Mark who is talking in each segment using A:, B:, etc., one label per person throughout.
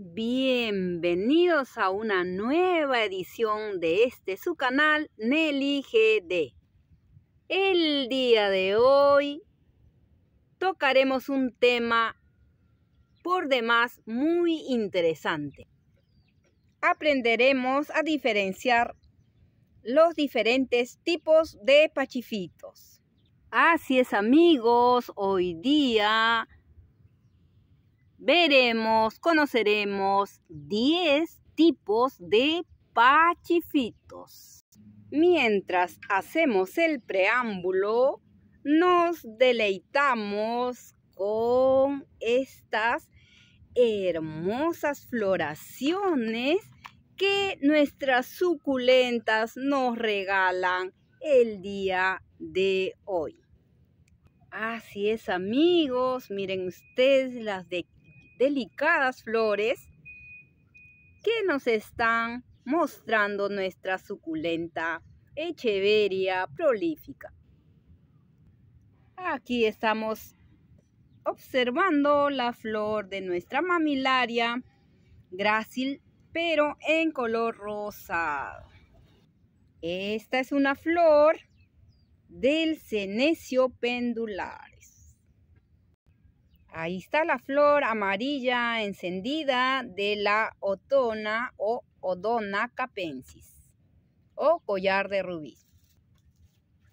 A: Bienvenidos a una nueva edición de este su canal Nelly GD. El día de hoy tocaremos un tema por demás muy interesante. Aprenderemos a diferenciar los diferentes tipos de pachifitos. Así es amigos, hoy día veremos, conoceremos 10 tipos de pachifitos. Mientras hacemos el preámbulo, nos deleitamos con estas hermosas floraciones que nuestras suculentas nos regalan el día de hoy. Así es amigos, miren ustedes las de delicadas flores que nos están mostrando nuestra suculenta Echeveria prolífica. Aquí estamos observando la flor de nuestra mamilaria grácil, pero en color rosado. Esta es una flor del cenecio pendular. Ahí está la flor amarilla encendida de la otona o odona capensis o collar de rubí.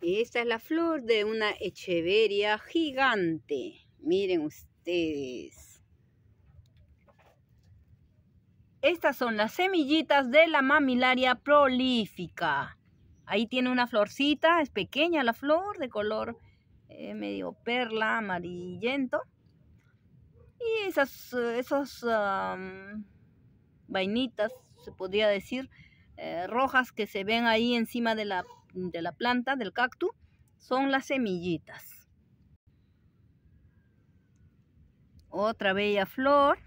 A: Esta es la flor de una echeveria gigante. Miren ustedes. Estas son las semillitas de la mamilaria prolífica. Ahí tiene una florcita, es pequeña la flor, de color eh, medio perla amarillento. Y esas, eh, vainitas, se podría decir, eh, rojas que se ven ahí encima de la, de la planta, del cactus, son las semillitas. Otra bella flor.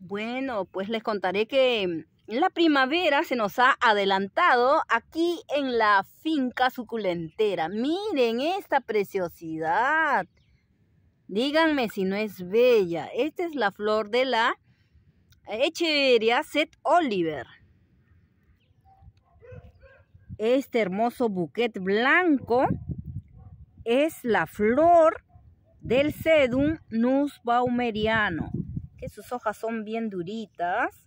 A: Bueno, pues les contaré que la primavera se nos ha adelantado aquí en la finca suculentera. Miren esta preciosidad. Díganme si no es bella. Esta es la flor de la Echeveria set Oliver. Este hermoso buquet blanco es la flor del Sedum baumeriano. que sus hojas son bien duritas,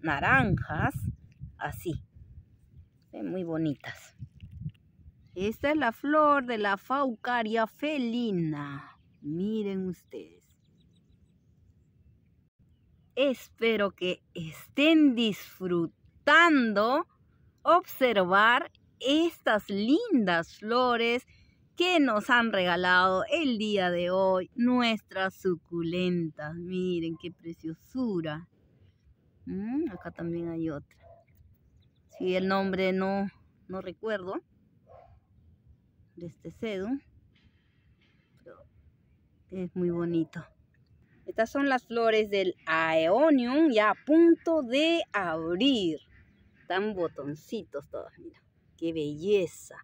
A: naranjas, así, muy bonitas. Esta es la flor de la Faucaria felina. Miren ustedes. Espero que estén disfrutando observar estas lindas flores que nos han regalado el día de hoy nuestras suculentas. Miren qué preciosura. Mm, acá también hay otra. Si el nombre no, no recuerdo de este sedum. Es muy bonito. Estas son las flores del Aeonium ya a punto de abrir. Están botoncitos todas. mira. ¡Qué belleza!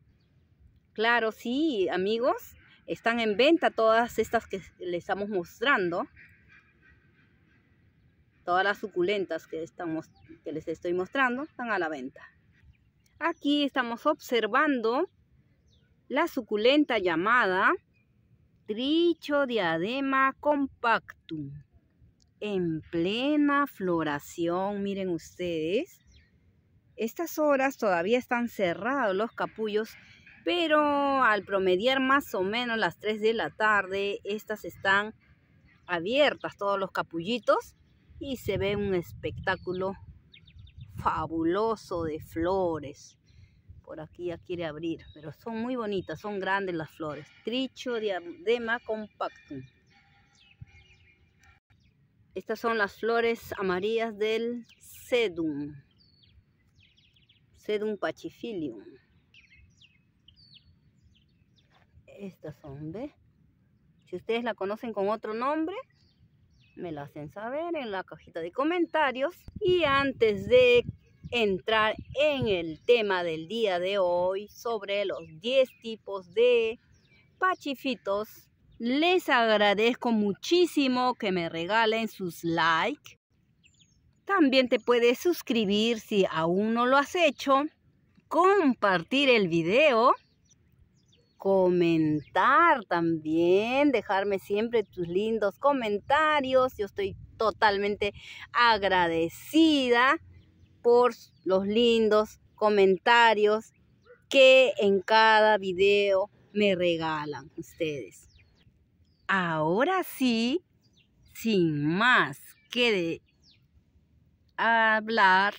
A: Claro, sí, amigos. Están en venta todas estas que les estamos mostrando. Todas las suculentas que, estamos, que les estoy mostrando están a la venta. Aquí estamos observando la suculenta llamada Tricho diadema compactum. En plena floración, miren ustedes. Estas horas todavía están cerrados los capullos, pero al promediar más o menos las 3 de la tarde, estas están abiertas, todos los capullitos, y se ve un espectáculo fabuloso de flores por aquí ya quiere abrir, pero son muy bonitas, son grandes las flores. Tricho diadema compactum. Estas son las flores amarillas del sedum. Sedum pacifilium. Estas son, ¿ve? Si ustedes la conocen con otro nombre, me la hacen saber en la cajita de comentarios. Y antes de entrar en el tema del día de hoy sobre los 10 tipos de pachifitos. Les agradezco muchísimo que me regalen sus likes. También te puedes suscribir si aún no lo has hecho, compartir el video, comentar también, dejarme siempre tus lindos comentarios. Yo estoy totalmente agradecida los lindos comentarios que en cada video me regalan ustedes. Ahora sí, sin más que hablar,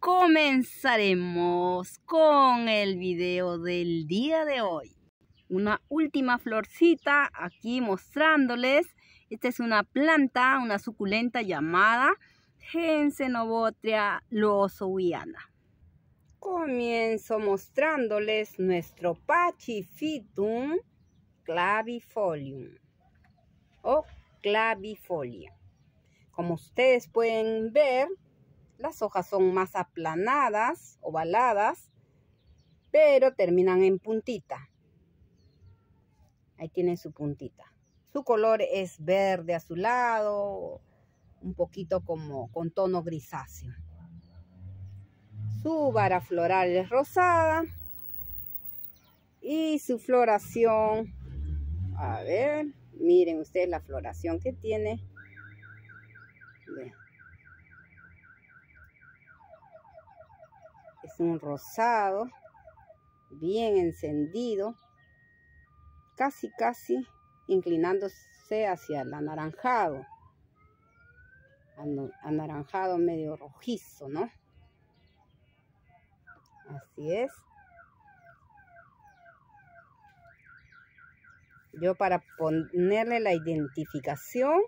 A: comenzaremos con el video del día de hoy. Una última florcita aquí mostrándoles. Esta es una planta, una suculenta llamada Gensenobotria lozoiana. Comienzo mostrándoles nuestro pachifitum clavifolium o clavifolia. Como ustedes pueden ver, las hojas son más aplanadas, ovaladas, pero terminan en puntita. Ahí tienen su puntita. Su color es verde azulado, un poquito como con tono grisáceo. Su vara floral es rosada y su floración, a ver, miren ustedes la floración que tiene. Es un rosado bien encendido, casi casi inclinándose hacia el anaranjado anaranjado, medio rojizo, ¿no? Así es. Yo para ponerle la identificación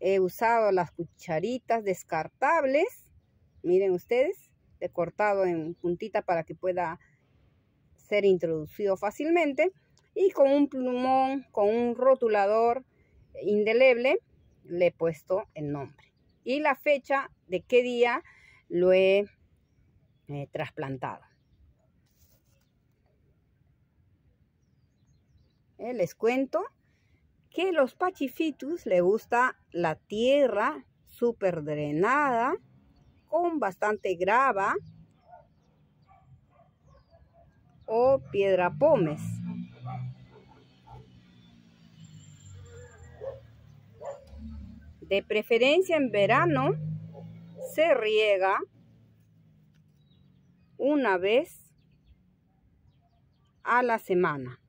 A: he usado las cucharitas descartables. Miren ustedes, he cortado en puntita para que pueda ser introducido fácilmente. Y con un plumón, con un rotulador indeleble, le he puesto el nombre. Y la fecha de qué día lo he eh, trasplantado. Eh, les cuento que los pachifitus le gusta la tierra súper drenada, con bastante grava o piedra pómez. De preferencia en verano se riega una vez a la semana.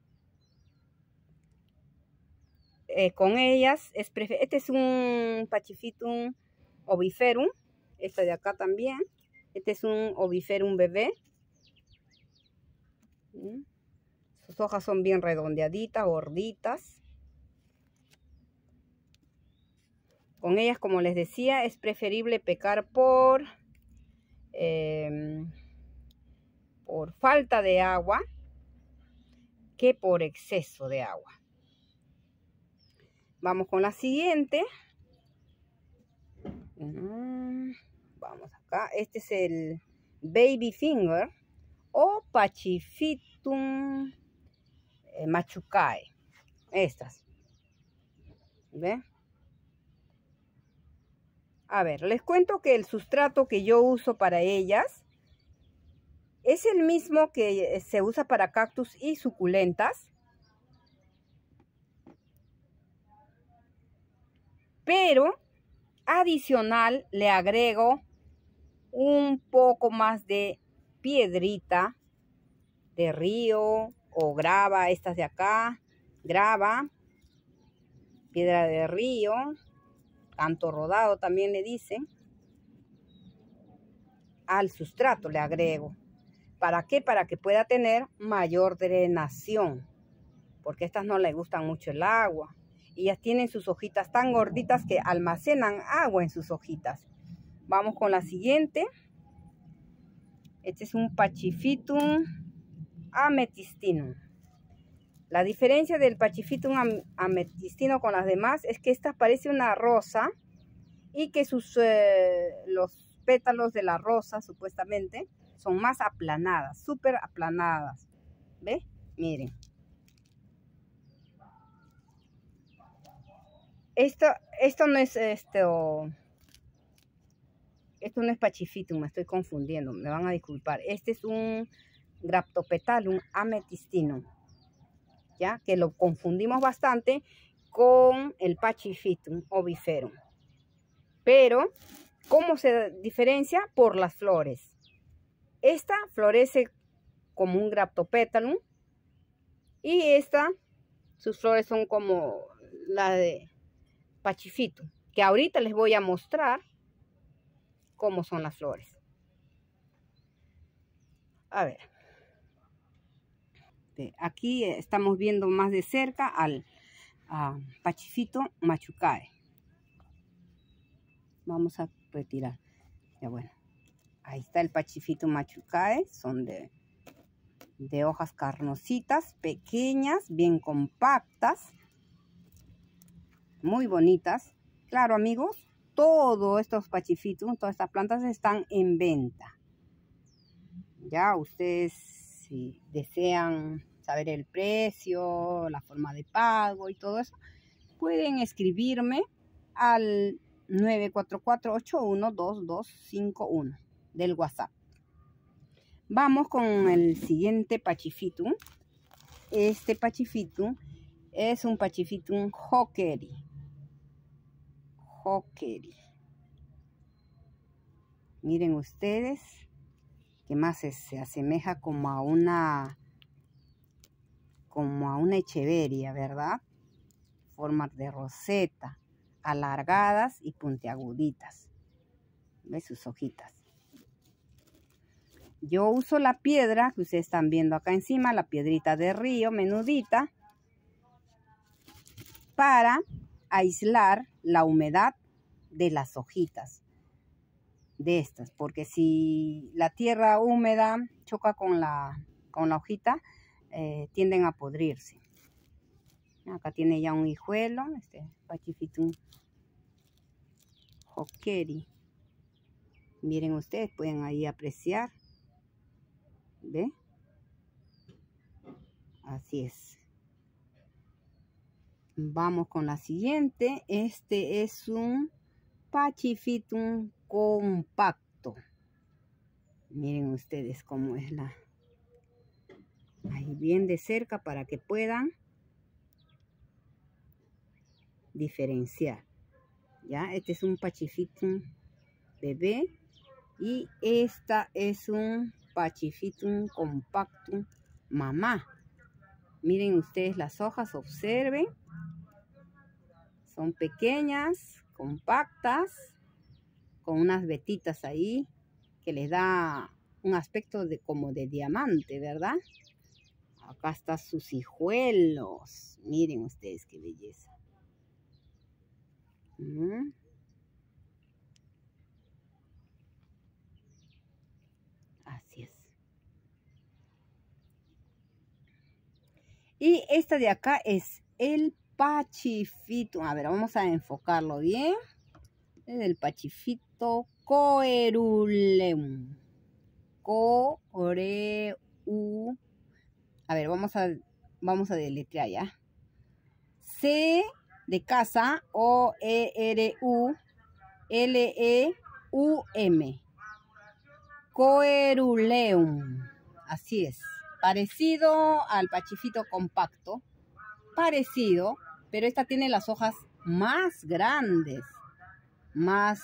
A: Eh, con ellas, es este es un pachifitum oviferum, esta de acá también, este es un oviferum bebé. ¿Mm? Sus hojas son bien redondeaditas, gorditas. Con ellas, como les decía, es preferible pecar por, em, por falta de agua que por exceso de agua. Vamos con la siguiente. Mm, vamos acá. Este es el baby finger o pachifitum eh, machucae. Estas. ¿Ve? A ver, les cuento que el sustrato que yo uso para ellas es el mismo que eh, se usa para cactus y suculentas. Pero adicional le agrego un poco más de piedrita de río o grava, estas de acá, grava, piedra de río, tanto rodado también le dicen, al sustrato le agrego. ¿Para qué? Para que pueda tener mayor drenación, porque estas no le gustan mucho el agua. Y ellas tienen sus hojitas tan gorditas que almacenan agua en sus hojitas. Vamos con la siguiente. Este es un Pachifitum ametistinum. La diferencia del Pachifitum ametistino con las demás es que esta parece una rosa y que sus, eh, los pétalos de la rosa, supuestamente, son más aplanadas, súper aplanadas. ¿Ve? Miren. Esto, esto no es esto. Esto no es pachifitum, me estoy confundiendo, me van a disculpar. Este es un graptopetalum ametistinum que lo confundimos bastante con el Pachifitum ovifero Pero, ¿cómo se diferencia? Por las flores. Esta florece como un graptopétalum y esta, sus flores son como la de Pachifitum, que ahorita les voy a mostrar cómo son las flores. A ver. Este, aquí estamos viendo más de cerca al Pachifito Machucae. Vamos a retirar. Ya bueno. Ahí está el Pachifito Machucae. Son de, de hojas carnositas, pequeñas, bien compactas. Muy bonitas. Claro, amigos, todos estos pachifitos, todas estas plantas están en venta. Ya ustedes si desean saber el precio, la forma de pago y todo eso, pueden escribirme al 944 del WhatsApp. Vamos con el siguiente Pachifitum. Este Pachifitum es un Pachifitum jokeri. Jokeri. Miren ustedes más se, asemeja como a una como a una echeveria, ¿verdad? Formas de roseta, alargadas y puntiaguditas. ¿Ves sus hojitas? Yo uso la piedra que ustedes están viendo acá encima, la piedrita de río menudita, para aislar la humedad de las hojitas de estas, porque si la tierra húmeda choca con la, con la hojita, eh, tienden a podrirse. Acá tiene ya un hijuelo, este Pachifitum joqueri. Miren ustedes, pueden ahí apreciar. ¿Ve? Así es. Vamos con la siguiente. Este es un Pachifitum compacto. Miren ustedes cómo es la... Ahí bien de cerca para que puedan diferenciar. Ya, este es un pachifitum bebé y esta es un pachifitum compacto mamá. Miren ustedes las hojas, observen. Son pequeñas, compactas con unas vetitas ahí que les da un aspecto de, como de diamante, ¿verdad? Acá están sus hijuelos. Miren ustedes qué belleza. Mm. Así es. Y esta de acá es el pachifito. A ver, vamos a enfocarlo bien es el Pachifito coeruleum. co-re-u. A ver, vamos a, vamos a deletrear ya. C de casa, O, E, R, U, L, E, U, M. Coeruleum. Así es. Parecido al pachifito compacto. Parecido, pero esta tiene las hojas más grandes más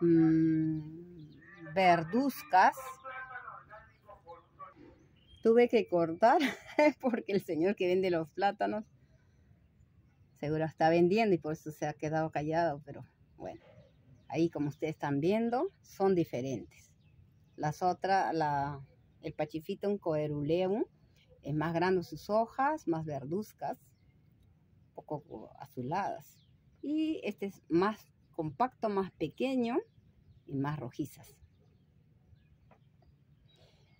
A: Verduscas. Mm, verduzcas. Tuve que cortar porque el señor que vende los plátanos seguro está vendiendo y por eso se ha quedado callado, pero bueno, ahí como ustedes están viendo, son diferentes. Las otras, la, el en coeruleum, es más grande sus hojas, más verduzcas, poco azuladas. Y este es más compacto más pequeño y más rojizas.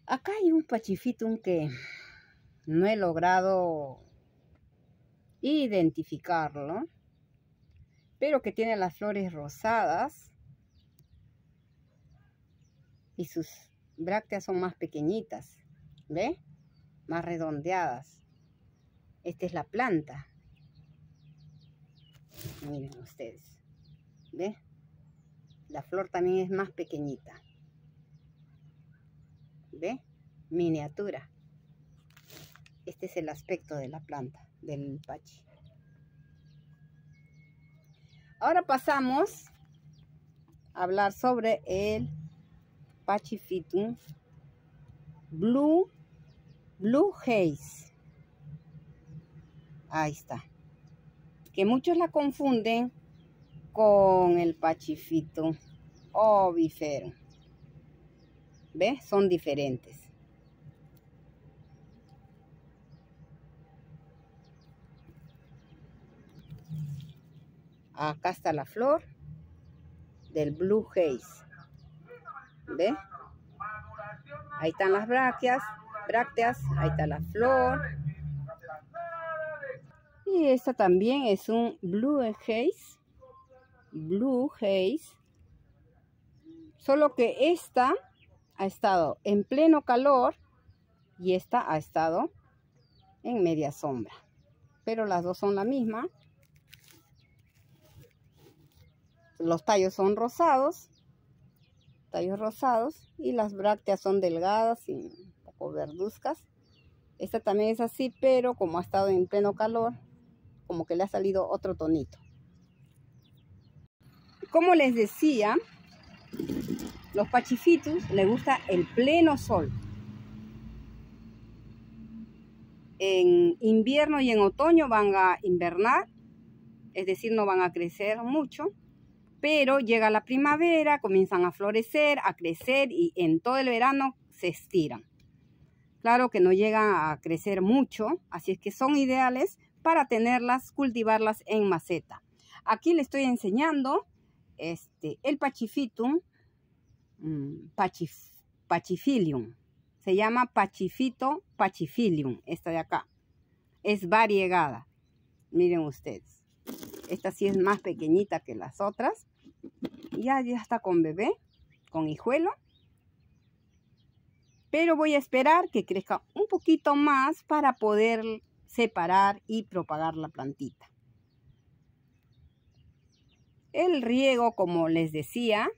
A: Acá hay un pachifitum que no he logrado identificarlo, pero que tiene las flores rosadas y sus brácteas son más pequeñitas, ¿ve? Más redondeadas. Esta es la planta. Miren ustedes. Ve, La flor también es más pequeñita. ve, Miniatura. Este es el aspecto de la planta, del pachi. Ahora pasamos a hablar sobre el Pachifitum Blue, Blue Haze. Ahí está. Que muchos la confunden con el pachifito ovífero. Oh, ¿Ves? Son diferentes. Acá está la flor del Blue Haze. ¿Ves? Ahí están las brácteas, brácteas, ahí está la flor. Y esta también es un Blue Haze. Blue Haze. Solo que esta ha estado en pleno calor y esta ha estado en media sombra. Pero las dos son la misma. Los tallos son rosados, tallos rosados y las brácteas son delgadas y un poco verduzcas. Esta también es así, pero como ha estado en pleno calor, como que le ha salido otro tonito. Como les decía, los pachifitos les gusta el pleno sol. En invierno y en otoño van a invernar, es decir, no van a crecer mucho, pero llega la primavera, comienzan a florecer, a crecer y en todo el verano se estiran. Claro que no llegan a crecer mucho, así es que son ideales para tenerlas, cultivarlas en maceta. Aquí le estoy enseñando este, el pachifitum, mm, pachifilium, se llama pachifito pachifilium, esta de acá. Es variegada. Miren ustedes. Esta sí es más pequeñita que las otras. ya está con bebé, con hijuelo. Pero voy a esperar que crezca un poquito más para poder separar y propagar la plantita. El riego, como les decía,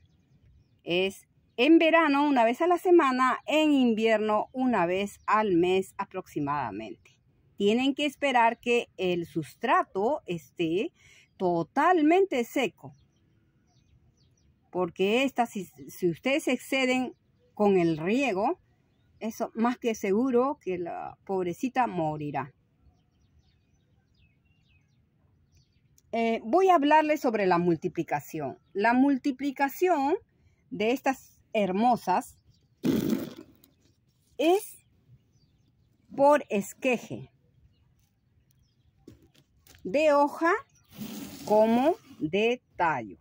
A: es en verano una vez a la semana, en invierno una vez al mes aproximadamente. Tienen que esperar que el sustrato esté totalmente seco. Porque esta, si, si ustedes exceden con el riego, eso más que seguro que la pobrecita morirá. Eh, voy a hablarles sobre la multiplicación. La multiplicación de estas hermosas es por esqueje de hoja como de tallo.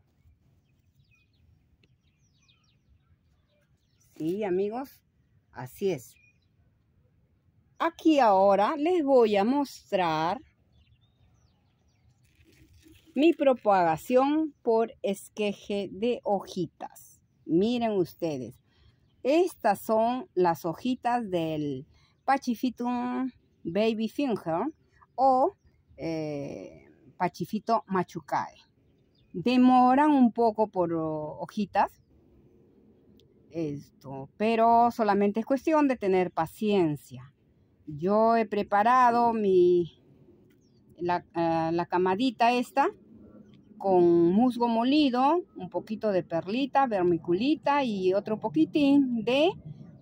A: Sí, amigos, así es. Aquí ahora les voy a mostrar mi propagación por esqueje de hojitas. Miren ustedes, estas son las hojitas del Pachyphytum baby finger o eh, Pachifito machucae. Demoran un poco por hojitas, esto, pero solamente es cuestión de tener paciencia. Yo he preparado mi, la, eh, la camadita esta con musgo molido, un poquito de perlita, vermiculita y otro poquitín de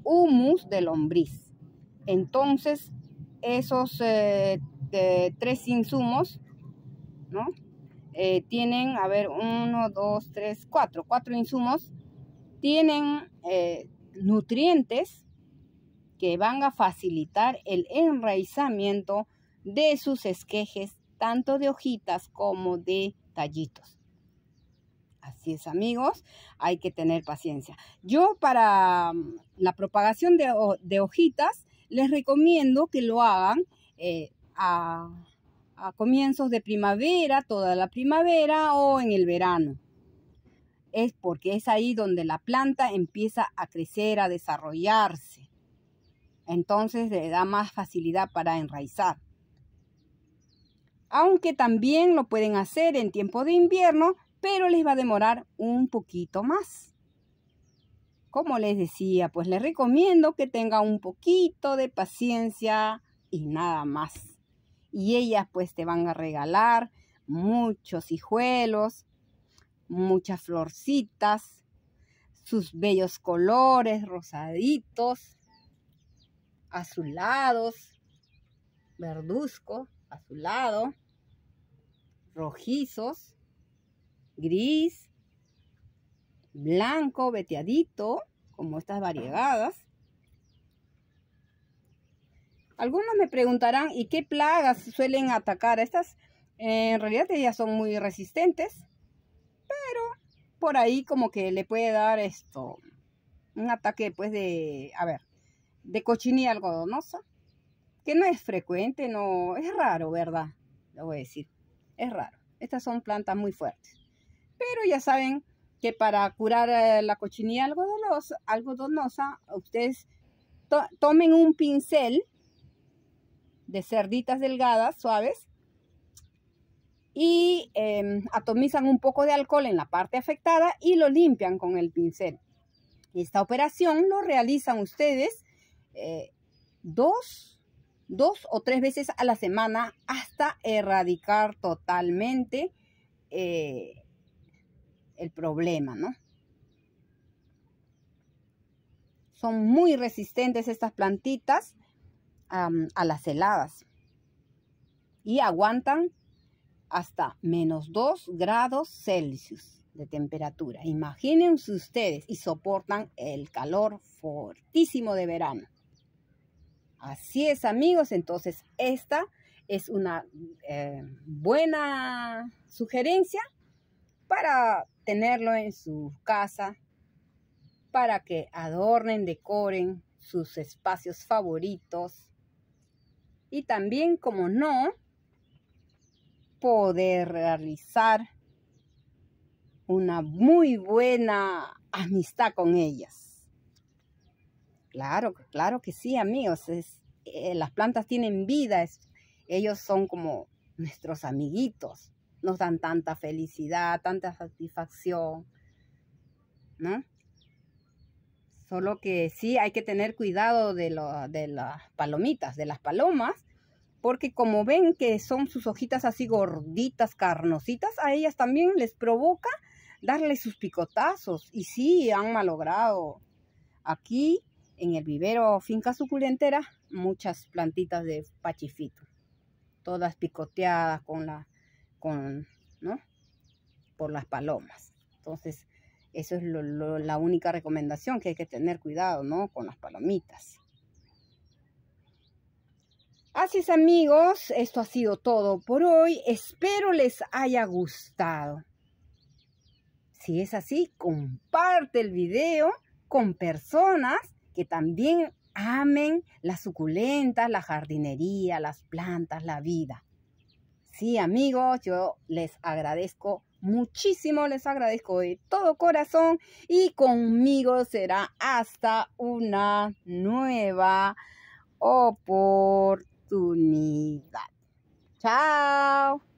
A: humus de lombriz. Entonces, esos eh, tres insumos, ¿no? Eh, tienen, a ver, uno, dos, tres, cuatro, cuatro insumos, tienen eh, nutrientes que van a facilitar el enraizamiento de sus esquejes, tanto de hojitas como de tallitos. Así es, amigos, hay que tener paciencia. Yo para mm, la propagación de, hojitas les recomiendo que lo hagan eh, a comienzos de primavera, toda la primavera o en el verano. Es porque es ahí donde la planta empieza a crecer, a desarrollarse. Entonces le da más facilidad para enraizar aunque también lo pueden hacer en tiempo de invierno, pero les va a demorar un poquito más. Como les decía, pues les recomiendo que tengan un poquito de paciencia y nada más. Y ellas pues te van a regalar muchos hijuelos, muchas florcitas, sus bellos colores rosaditos, azulados, verduzcos, azulado, rojizos, gris, blanco, veteadito, como estas variegadas. Algunos me preguntarán, ¿y qué plagas suelen atacar? Estas eh, en realidad ellas son muy resistentes, pero por ahí como que le puede dar esto, un ataque pues de, a ver, de cochinilla algodonosa, que no es frecuente, no, es raro, ¿verdad? Lo voy a decir, es raro. Estas son plantas muy fuertes. Pero ya saben que para curar eh, la cochinilla algo donosa ustedes tomen un pincel de cerditas delgadas, suaves, y em, atomizan un poco de alcohol en la parte afectada y lo limpian con el pincel. Esta operación lo realizan ustedes eh, dos dos o tres veces a la semana hasta erradicar totalmente eh, el problema, ¿no? Son muy resistentes estas plantitas a las heladas y aguantan hasta menos 2 grados Celsius de temperatura. Imagínense ustedes y soportan el calor fortísimo de verano. Así es, amigos. Entonces, esta es una eh, buena sugerencia para tenerlo en su casa, para que adornen, decoren sus espacios favoritos y también, como no, poder realizar una muy buena amistad con ellas. Claro, claro que sí, amigos. Eh, las plantas tienen vida. ellos son como nuestros amiguitos. Nos dan tanta felicidad, tanta satisfacción. ¿No? Solo que sí hay que tener cuidado de, de las palomitas, de las palomas, porque como ven que son sus hojitas así gorditas, carnositas, a ellas también les provoca darle sus picotazos. Y sí, han malogrado aquí en el vivero finca suculentera muchas plantitas de pachifito, todas picoteadas con la, con, ¿no? Por las palomas. Entonces, eso es la única recomendación que hay que tener cuidado, ¿no? Con las palomitas. Así es amigos, esto ha sido todo por hoy. Espero les haya gustado. Si es así, comparte el video con personas que también amen las suculentas, la jardinería, las plantas, la vida. Sí, amigos, yo les agradezco muchísimo, les agradezco de todo corazón y conmigo será hasta una nueva oportunidad. Chao.